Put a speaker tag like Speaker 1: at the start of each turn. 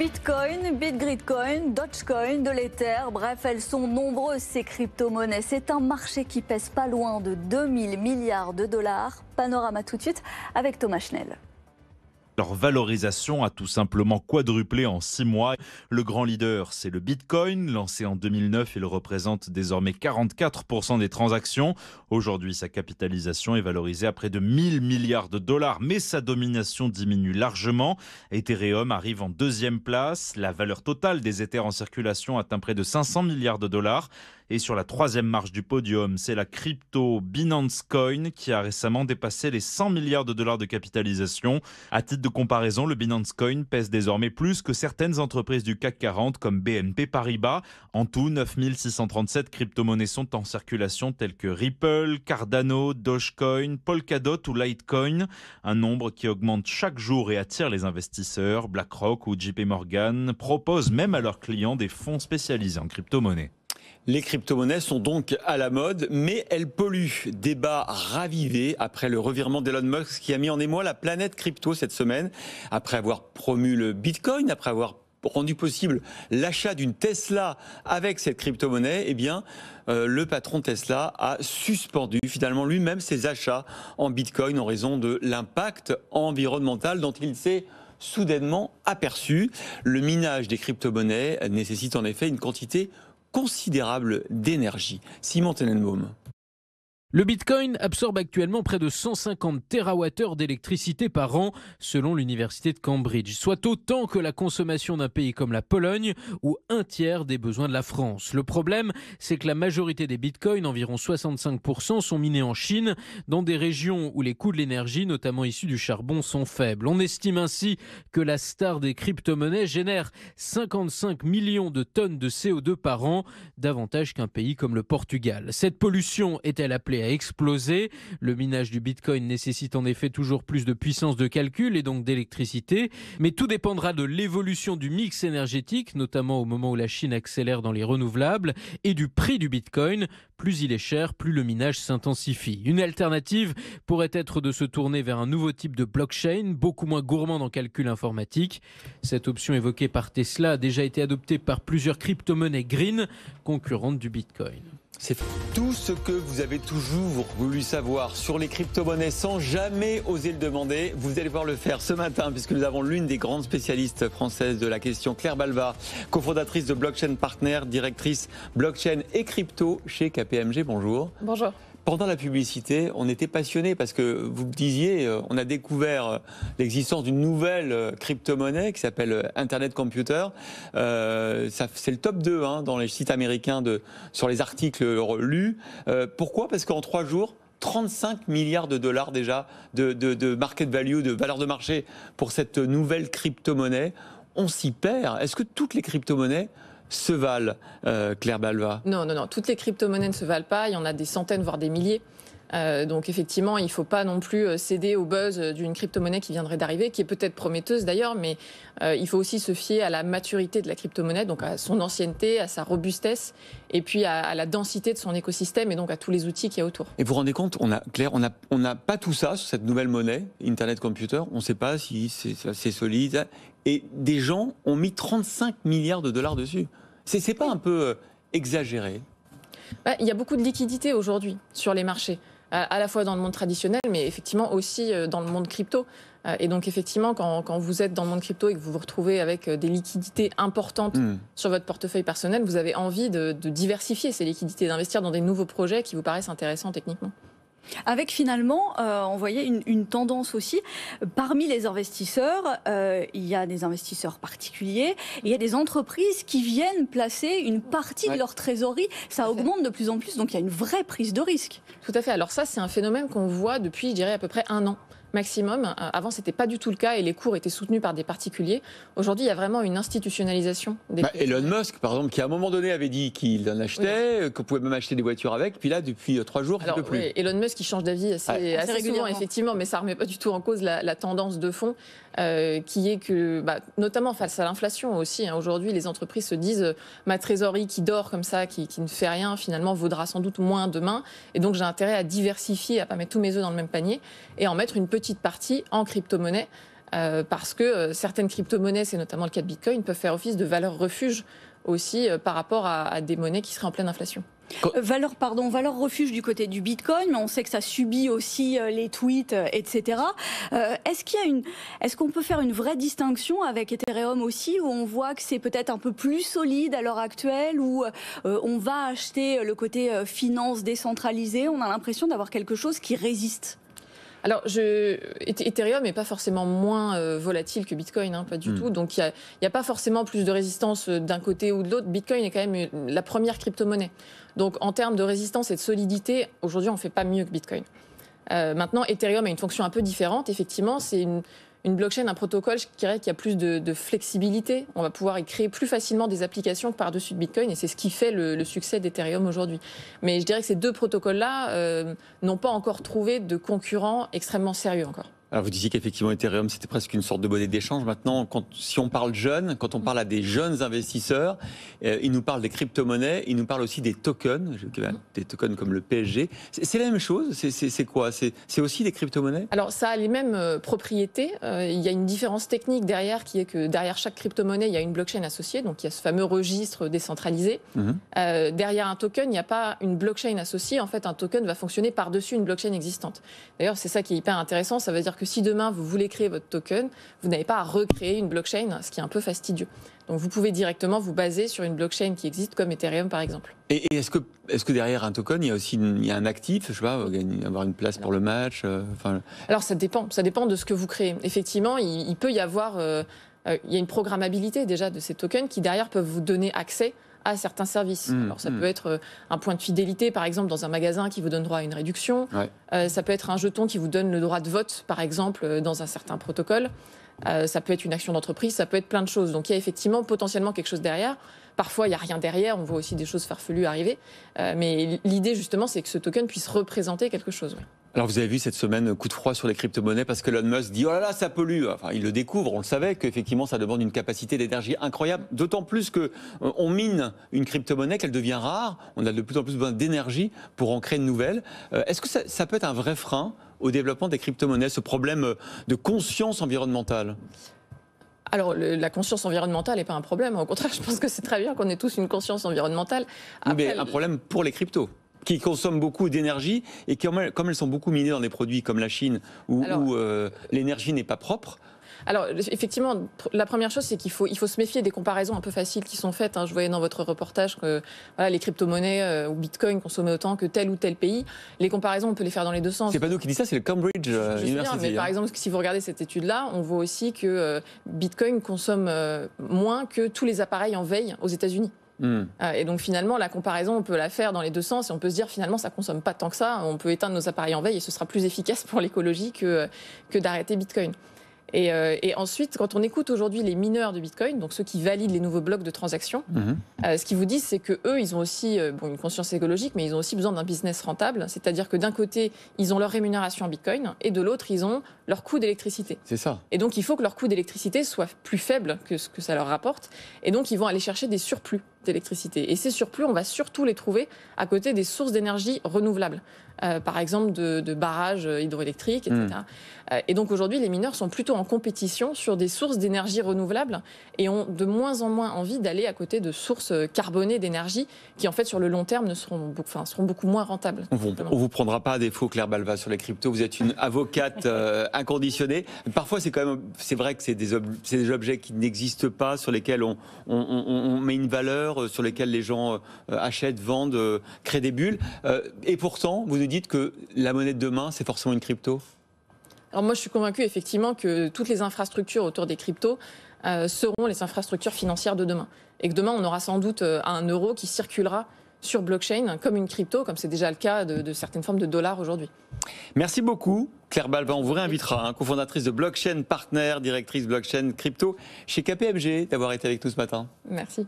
Speaker 1: Bitcoin, Bitgridcoin, Dogecoin, de l'Ether, bref, elles sont nombreuses ces crypto-monnaies. C'est un marché qui pèse pas loin de 2000 milliards de dollars. Panorama tout de suite avec Thomas
Speaker 2: Schnell. Leur valorisation a tout simplement quadruplé en six mois. Le grand leader, c'est le Bitcoin. Lancé en 2009, il représente désormais 44% des transactions. Aujourd'hui, sa capitalisation est valorisée à près de 1000 milliards de dollars, mais sa domination diminue largement. Ethereum arrive en deuxième place. La valeur totale des Ethers en circulation atteint près de 500 milliards de dollars. Et sur la troisième marche du podium, c'est la crypto Binance Coin qui a récemment dépassé les 100 milliards de dollars de capitalisation. À titre de comparaison, le Binance Coin pèse désormais plus que certaines entreprises du CAC 40 comme BNP Paribas. En tout, 9637 crypto-monnaies sont en circulation telles que Ripple, Cardano, Dogecoin, Polkadot ou Litecoin. Un nombre qui augmente chaque jour et attire les investisseurs. BlackRock ou JP Morgan proposent même à leurs clients des fonds spécialisés en crypto-monnaies. Les crypto-monnaies sont donc à la
Speaker 3: mode, mais elles polluent. Débat ravivé après le revirement d'Elon Musk qui a mis en émoi la planète crypto cette semaine. Après avoir promu le Bitcoin, après avoir rendu possible l'achat d'une Tesla avec cette crypto-monnaie, eh bien, euh, le patron Tesla a suspendu finalement lui-même ses achats en Bitcoin en raison de l'impact environnemental dont il s'est soudainement aperçu. Le minage des crypto-monnaies nécessite en effet une quantité considérable d'énergie. Simon Tenenbaum.
Speaker 2: Le Bitcoin absorbe actuellement près de 150 TWh d'électricité par an, selon l'Université de Cambridge, soit autant que la consommation d'un pays comme la Pologne ou un tiers des besoins de la France. Le problème, c'est que la majorité des Bitcoins, environ 65%, sont minés en Chine, dans des régions où les coûts de l'énergie, notamment issus du charbon, sont faibles. On estime ainsi que la star des crypto-monnaies génère 55 millions de tonnes de CO2 par an, davantage qu'un pays comme le Portugal. Cette pollution est-elle appelée a explosé. Le minage du Bitcoin nécessite en effet toujours plus de puissance de calcul et donc d'électricité. Mais tout dépendra de l'évolution du mix énergétique, notamment au moment où la Chine accélère dans les renouvelables, et du prix du Bitcoin. Plus il est cher, plus le minage s'intensifie. Une alternative pourrait être de se tourner vers un nouveau type de blockchain, beaucoup moins gourmand en calcul informatique. Cette option évoquée par Tesla a déjà été adoptée par plusieurs crypto-monnaies green concurrentes du Bitcoin. C'est tout ce
Speaker 3: que vous avez toujours voulu savoir sur les crypto-monnaies sans jamais oser le demander. Vous allez pouvoir le faire ce matin puisque nous avons l'une des grandes spécialistes françaises de la question, Claire Balvar, cofondatrice de Blockchain Partner, directrice blockchain et crypto chez KPMG. Bonjour. Bonjour pendant la publicité, on était passionné parce que vous me disiez, euh, on a découvert euh, l'existence d'une nouvelle euh, crypto-monnaie qui s'appelle Internet Computer. c'est le top 2 hein, dans les sites américains de, sur les articles lus. pourquoi Parce qu'en trois jours, 35 milliards de dollars déjà de, de market value, de valeur de marché pour cette nouvelle crypto-monnaie. On s'y perd. Est-ce que toutes les crypto-monnaies se valent, euh, Claire Balva
Speaker 1: Non, non, non. Toutes les crypto-monnaies ne se valent pas. Il y en a des centaines, voire des milliers. Euh, donc effectivement, il ne faut pas non plus euh, céder au buzz euh, d'une crypto-monnaie qui viendrait d'arriver, qui est peut-être prometteuse d'ailleurs, mais il faut aussi se fier à la maturité de la crypto-monnaie, donc à son ancienneté, à sa robustesse, et puis à, la densité de son écosystème, et donc à tous les outils qu'il y a autour.
Speaker 3: Et vous vous rendez compte, on a, Claire, on n'a pas tout ça sur cette nouvelle monnaie, Internet Computer, on ne sait pas si c'est solide, et des gens ont mis 35 milliards de dollars dessus. C'est pas un peu exagéré
Speaker 1: bah, il y a beaucoup de liquidités aujourd'hui sur les marchés à, la fois dans le monde traditionnel, mais effectivement aussi euh, dans le monde crypto. Euh, et donc effectivement, quand, vous êtes dans le monde crypto et que vous vous retrouvez avec euh, des liquidités importantes hmm. sur votre portefeuille personnel, vous avez envie de diversifier ces liquidités, d'investir dans des nouveaux projets qui vous paraissent intéressants techniquement. Avec finalement, euh, on voyait une, tendance aussi, parmi les investisseurs, euh, il y a des investisseurs particuliers, il y a des entreprises qui viennent placer une partie de leur trésorerie, ça augmente de plus en plus, donc il y a une vraie prise de risque. Tout à fait, alors ça c'est un phénomène qu'on voit depuis, je dirais, à peu près un an maximum. Euh, avant, c'était pas du tout le cas et les cours étaient soutenus par des particuliers. Aujourd'hui, il y a vraiment une institutionnalisation
Speaker 3: des bah, Elon Musk, par exemple, qui à un moment donné avait dit qu'il en achetait, qu'on pouvait même acheter des voitures avec. Puis là, depuis euh, trois jours, il ne peut plus.
Speaker 1: Elon Musk, qui change d'avis assez, régulièrement, effectivement, mais ça ne remet pas du tout en cause la, tendance de fond euh, qui est que, bah, notamment face à l'inflation aussi, hein, aujourd'hui, les entreprises se disent ma trésorerie qui dort comme ça, qui, ne fait rien, finalement, vaudra sans doute moins demain. Et donc, j'ai intérêt à diversifier, à pas mettre tous mes œufs dans le même panier et en mettre une petite petite partie en crypto-monnaie. Euh, parce que euh, certaines crypto-monnaies, c'est notamment le cas de Bitcoin, peuvent faire office de valeur refuge aussi euh, par rapport à, des monnaies qui seraient en pleine inflation. valeur, pardon, valeur refuge du côté du Bitcoin, mais on sait que ça subit aussi les tweets, etc. est-ce qu'il y a une, est-ce qu'on peut faire une vraie distinction avec Ethereum aussi, où on voit que c'est peut-être un peu plus solide à l'heure actuelle, où on va acheter le côté finance décentralisée, on a l'impression d'avoir quelque chose qui résiste. Alors, Ethereum n'est pas forcément moins euh, volatile que Bitcoin, hein, pas du hmm. tout. Donc, il n'y a, pas forcément plus de résistance euh, d'un côté ou de l'autre. Bitcoin est quand même euh, la première crypto-monnaie. Donc, en termes de résistance et de solidité, aujourd'hui, on ne fait pas mieux que Bitcoin. maintenant, Ethereum a une fonction un peu différente. Effectivement, c'est une, une blockchain, un protocole, je dirais qu'il y a plus de, flexibilité. On va pouvoir y créer plus facilement des applications par-dessus de Bitcoin et c'est ce qui fait le, succès d'Ethereum aujourd'hui. Mais je dirais que ces deux protocoles-là euh, n'ont pas encore trouvé de concurrents extrêmement sérieux encore.
Speaker 3: Alors vous disiez qu'effectivement Ethereum c'était presque une sorte de monnaie d'échange. Maintenant, quand, si on parle jeunes, quand on parle à des jeunes investisseurs, euh, ils nous parlent des crypto-monnaies, ils nous parlent aussi des tokens, des tokens comme le PSG. C'est la même chose C'est quoi C'est aussi des crypto-monnaies
Speaker 1: Alors ça a les mêmes euh, propriétés. Euh, il y a une différence technique derrière qui est que derrière chaque crypto-monnaie, il y a une blockchain associée, donc il y a ce fameux registre décentralisé. Mm-hmm. derrière un token, il n'y a pas une blockchain associée. En fait, un token va fonctionner par-dessus une blockchain existante. D'ailleurs, c'est ça qui est hyper intéressant. Ça veut dire que si demain vous voulez créer votre token, vous n'avez pas à recréer une blockchain, ce qui est un peu fastidieux. Donc vous pouvez directement vous baser sur une blockchain qui existe comme Ethereum par exemple.
Speaker 3: Et, est-ce que, est que derrière un token, il y a aussi un actif, je sais pas, avoir une place pour le match euh, enfin...
Speaker 1: Alors ça dépend, ça dépend de ce que vous créez. Effectivement, il, peut y avoir... Euh, euh, il y a une programmabilité déjà de ces tokens qui derrière peuvent vous donner accès à certains services. Mmh, Alors ça mmh. peut être euh, un point de fidélité, par exemple, dans un magasin qui vous donne droit à une réduction. Euh, ça peut être un jeton qui vous donne le droit de vote, par exemple, euh, dans un certain protocole. ça peut être une action d'entreprise, ça peut être plein de choses. Donc il y a effectivement potentiellement quelque chose derrière. Parfois, il n'y a rien derrière. On voit aussi des choses farfelues arriver. Euh, mais l'idée, justement, c'est que ce token puisse représenter quelque chose.
Speaker 3: Alors vous avez vu cette semaine coup de froid sur les crypto-monnaies parce que Elon Musk dit oh là là ça pollue. Enfin il le découvre, on le savait qu'effectivement ça demande une capacité d'énergie incroyable. D'autant plus que euh, on mine une crypto-monnaie qu'elle devient rare. On a de plus en plus besoin d'énergie pour en créer une nouvelle. Euh, est-ce que ça, ça peut être un vrai frein au développement des crypto-monnaies, ce problème de conscience environnementale
Speaker 1: alors, la conscience environnementale n'est pas un problème. Au contraire, je pense que c'est très bien qu'on ait tous une conscience environnementale.
Speaker 3: mais un problème pour les cryptos qui consomment beaucoup d'énergie et qui, comme elles sont beaucoup minées dans des produits comme la Chine où, euh, l'énergie n'est pas propre,
Speaker 1: alors, effectivement, la première chose, c'est qu'il faut, se méfier des comparaisons un peu faciles qui sont faites. Hein. Je voyais dans votre reportage que les crypto-monnaies euh, ou Bitcoin consommaient autant que tel ou tel pays. Les comparaisons, on peut les faire dans les deux sens. C'est
Speaker 3: pas nous qui dit ça, c'est le Cambridge euh, University. Bien, mais par hein. exemple,
Speaker 1: si vous regardez cette étude-là, on voit aussi que euh, Bitcoin consomme moins que tous les appareils en veille aux États-Unis. Hmm. Et donc finalement, la comparaison, on peut la faire dans les deux sens et on peut se dire finalement, ça consomme pas tant que ça. On peut éteindre nos appareils en veille et ce sera plus efficace pour l'écologie que d'arrêter Bitcoin. Euh, et, ensuite, quand on écoute aujourd'hui les mineurs de Bitcoin, donc ceux qui valident les nouveaux blocs de transactions, mhm. euh, ce qu'ils vous disent, c'est que ils ont aussi euh, une conscience écologique, mais ils ont aussi besoin d'un business rentable. C'est-à-dire que d'un côté, ils ont leur rémunération en Bitcoin, et de l'autre, ils ont leur coût d'électricité. C'est ça. Et donc, il faut que leur coût d'électricité soit plus faible que ce que ça leur rapporte. Et donc, ils vont aller chercher des surplus d'électricité. Et ces surplus, on va surtout les trouver à côté des sources d'énergie renouvelables, euh, par exemple de, barrages euh, hydroélectriques, etc. Mmh. Euh, et donc aujourd'hui, les mineurs sont plutôt en compétition sur des sources d'énergie renouvelables et ont de moins en moins envie d'aller à côté de sources carbonées d'énergie qui, en fait, sur le long terme, ne seront, enfin, seront beaucoup moins rentables.
Speaker 3: On vous, vous prendra pas à défaut, Claire Balva, sur les cryptos. Vous êtes une avocate inconditionnée. Parfois, c'est quand même, c'est vrai que c'est des, des, objets qui n'existent pas, sur lesquels on, on met une valeur euh, sur lesquels les gens euh, achètent, vendent, euh, créent des bulles. et pourtant, vous nous dites que la monnaie de demain, c'est forcément une crypto
Speaker 1: alors moi, je suis convaincu effectivement que toutes les infrastructures autour des cryptos seront les infrastructures financières de demain. Et que demain, on aura sans doute un euro qui circulera sur blockchain comme une crypto, comme c'est déjà le cas de, certaines formes de dollars aujourd'hui.
Speaker 3: Merci beaucoup. Claire Balvin, on vous réinvitera, hein, cofondatrice de Blockchain Partner, directrice blockchain crypto chez KPMG, d'avoir été avec nous ce matin. Merci.